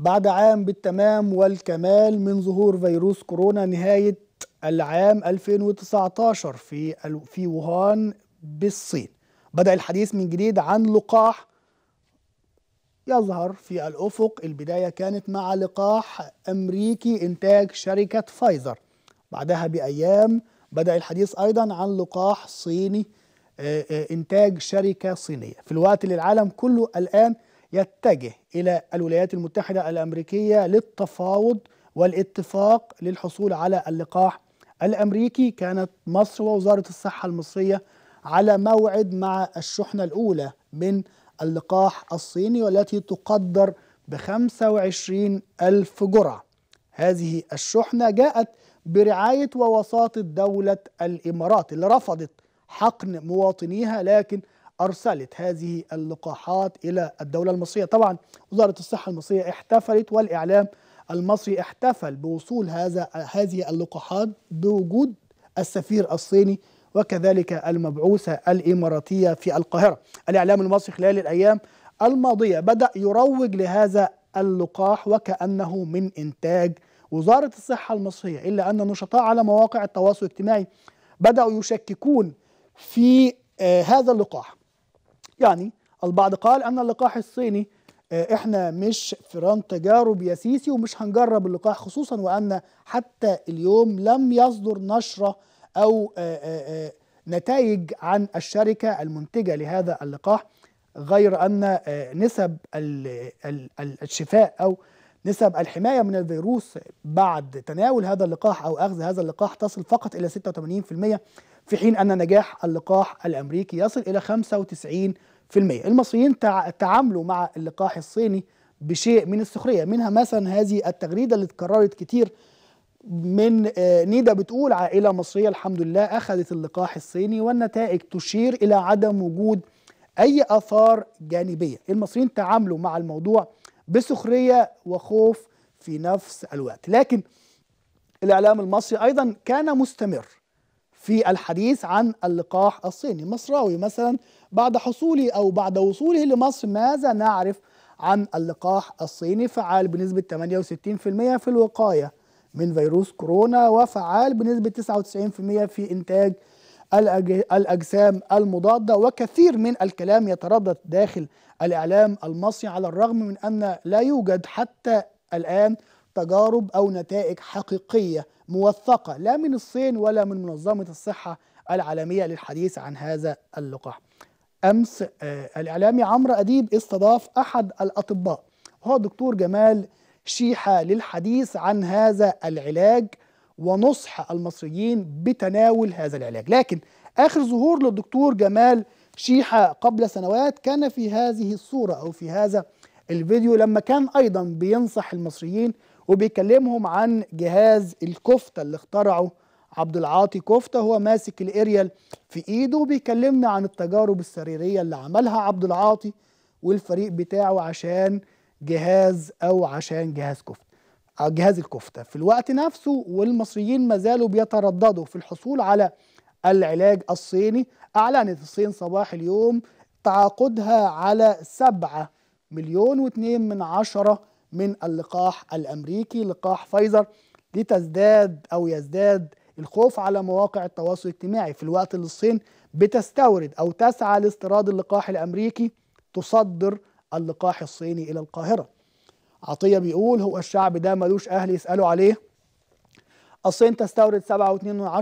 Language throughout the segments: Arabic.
بعد عام بالتمام والكمال من ظهور فيروس كورونا نهاية العام 2019 في في ووهان بالصين بدأ الحديث من جديد عن لقاح يظهر في الأفق البداية كانت مع لقاح أمريكي إنتاج شركة فايزر بعدها بأيام بدأ الحديث أيضا عن لقاح صيني إنتاج شركة صينية في الوقت اللي العالم كله الآن يتجه إلى الولايات المتحدة الأمريكية للتفاوض والاتفاق للحصول على اللقاح الأمريكي كانت مصر ووزارة الصحة المصرية على موعد مع الشحنة الأولى من اللقاح الصيني والتي تقدر ب 25 ألف جرعة هذه الشحنة جاءت برعاية ووساطة دولة الإمارات اللي رفضت حقن مواطنيها لكن أرسلت هذه اللقاحات إلى الدولة المصرية طبعا وزارة الصحة المصرية احتفلت والإعلام المصري احتفل بوصول هذا هذه اللقاحات بوجود السفير الصيني وكذلك المبعوثة الإماراتية في القاهرة الإعلام المصري خلال الأيام الماضية بدأ يروج لهذا اللقاح وكأنه من إنتاج وزارة الصحة المصرية إلا أن النشطاء على مواقع التواصل الاجتماعي بدأوا يشككون في آه، هذا اللقاح يعني البعض قال أن اللقاح الصيني آه، احنا مش فران تجارب يا سيسي ومش هنجرب اللقاح خصوصا وان حتى اليوم لم يصدر نشره او آه، آه، نتائج عن الشركه المنتجه لهذا اللقاح غير ان نسب الشفاء او نسب الحمايه من الفيروس بعد تناول هذا اللقاح او اخذ هذا اللقاح تصل فقط الى 86% في حين أن نجاح اللقاح الأمريكي يصل إلى 95% المصريين تعاملوا مع اللقاح الصيني بشيء من السخرية منها مثلا هذه التغريدة اللي اتكررت كتير من آه، نيدا بتقول عائلة مصرية الحمد لله أخذت اللقاح الصيني والنتائج تشير إلى عدم وجود أي آثار جانبية المصريين تعاملوا مع الموضوع بسخرية وخوف في نفس الوقت لكن الإعلام المصري أيضا كان مستمر في الحديث عن اللقاح الصيني مصراوي مثلا بعد حصوله أو بعد وصوله لمصر ماذا نعرف عن اللقاح الصيني فعال بنسبة 68% في الوقاية من فيروس كورونا وفعال بنسبة 99% في إنتاج الأجسام المضادة وكثير من الكلام يتردد داخل الإعلام المصري على الرغم من أن لا يوجد حتى الآن تجارب أو نتائج حقيقية موثقة لا من الصين ولا من منظمة الصحة العالمية للحديث عن هذا اللقاح أمس آه، الإعلامي عمرو أديب استضاف أحد الأطباء هو دكتور جمال شيحة للحديث عن هذا العلاج ونصح المصريين بتناول هذا العلاج لكن آخر ظهور للدكتور جمال شيحة قبل سنوات كان في هذه الصورة أو في هذا الفيديو لما كان ايضا بينصح المصريين وبيكلمهم عن جهاز الكفته اللي اخترعه عبد العاطي كفته هو ماسك الاريال في ايده وبيكلمنا عن التجارب السريريه اللي عملها عبد العاطي والفريق بتاعه عشان جهاز او عشان جهاز كفته جهاز الكفته في الوقت نفسه والمصريين ما زالوا بيترددوا في الحصول على العلاج الصيني اعلنت الصين صباح اليوم تعاقدها على سبعه مليون واتنين من عشرة من اللقاح الأمريكي لقاح فايزر لتزداد أو يزداد الخوف على مواقع التواصل الاجتماعي في الوقت اللي الصين بتستورد أو تسعى لاستيراد اللقاح الأمريكي تصدر اللقاح الصيني إلى القاهرة عطية بيقول هو الشعب ده ملوش أهل يسألوا عليه الصين تستورد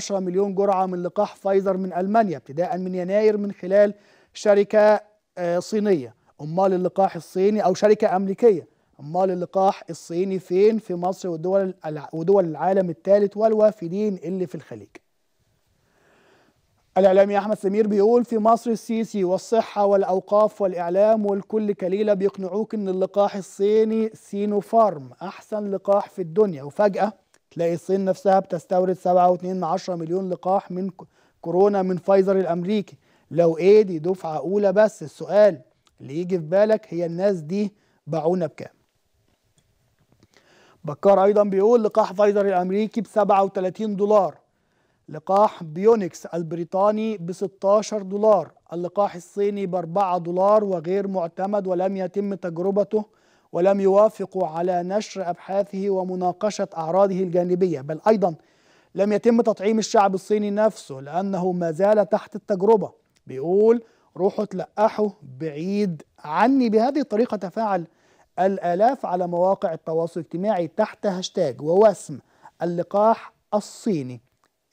7.2 مليون جرعة من لقاح فايزر من ألمانيا ابتداء من يناير من خلال شركة آه، صينية امال اللقاح الصيني او شركه امريكيه امال اللقاح الصيني فين في مصر ودول ودول العالم الثالث والوافدين اللي في الخليج الاعلامي احمد سمير بيقول في مصر السيسي والصحه والاوقاف والاعلام والكل كليله بيقنعوك ان اللقاح الصيني سينوفارم احسن لقاح في الدنيا وفجاه تلاقي الصين نفسها بتستورد 7.2 مليون لقاح من كورونا من فايزر الامريكي لو ايه دي دفعه اولى بس السؤال اللي يجي في بالك هي الناس دي باعونا بكام بكار ايضا بيقول لقاح فايزر الامريكي ب 37 دولار لقاح بيونكس البريطاني ب 16 دولار اللقاح الصيني ب 4 دولار وغير معتمد ولم يتم تجربته ولم يوافقوا على نشر ابحاثه ومناقشه اعراضه الجانبيه بل ايضا لم يتم تطعيم الشعب الصيني نفسه لانه ما زال تحت التجربه بيقول روحوا تلقحوا بعيد عني بهذه الطريقة تفاعل الآلاف على مواقع التواصل الاجتماعي تحت هاشتاج ووسم اللقاح الصيني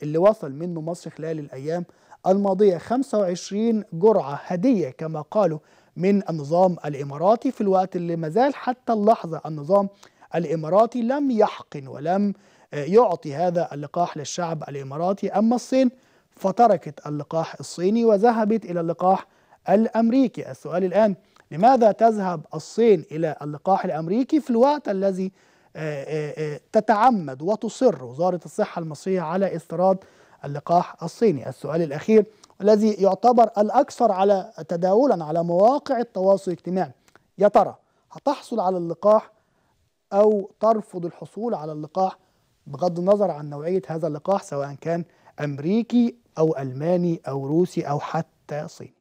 اللي وصل منه مصر خلال الأيام الماضية 25 جرعة هدية كما قالوا من النظام الإماراتي في الوقت اللي مازال حتى اللحظة النظام الإماراتي لم يحقن ولم آه، يعطي هذا اللقاح للشعب الإماراتي أما الصين فتركت اللقاح الصيني وذهبت إلى اللقاح الأمريكي السؤال الآن لماذا تذهب الصين إلى اللقاح الأمريكي في الوقت الذي آه، آه، آه، تتعمد وتصر وزارة الصحة المصرية على استيراد اللقاح الصيني السؤال الأخير الذي يعتبر الأكثر على تداولا على مواقع التواصل الاجتماعي يا ترى هتحصل على اللقاح أو ترفض الحصول على اللقاح بغض النظر عن نوعية هذا اللقاح سواء كان امريكي او الماني او روسي او حتى صيني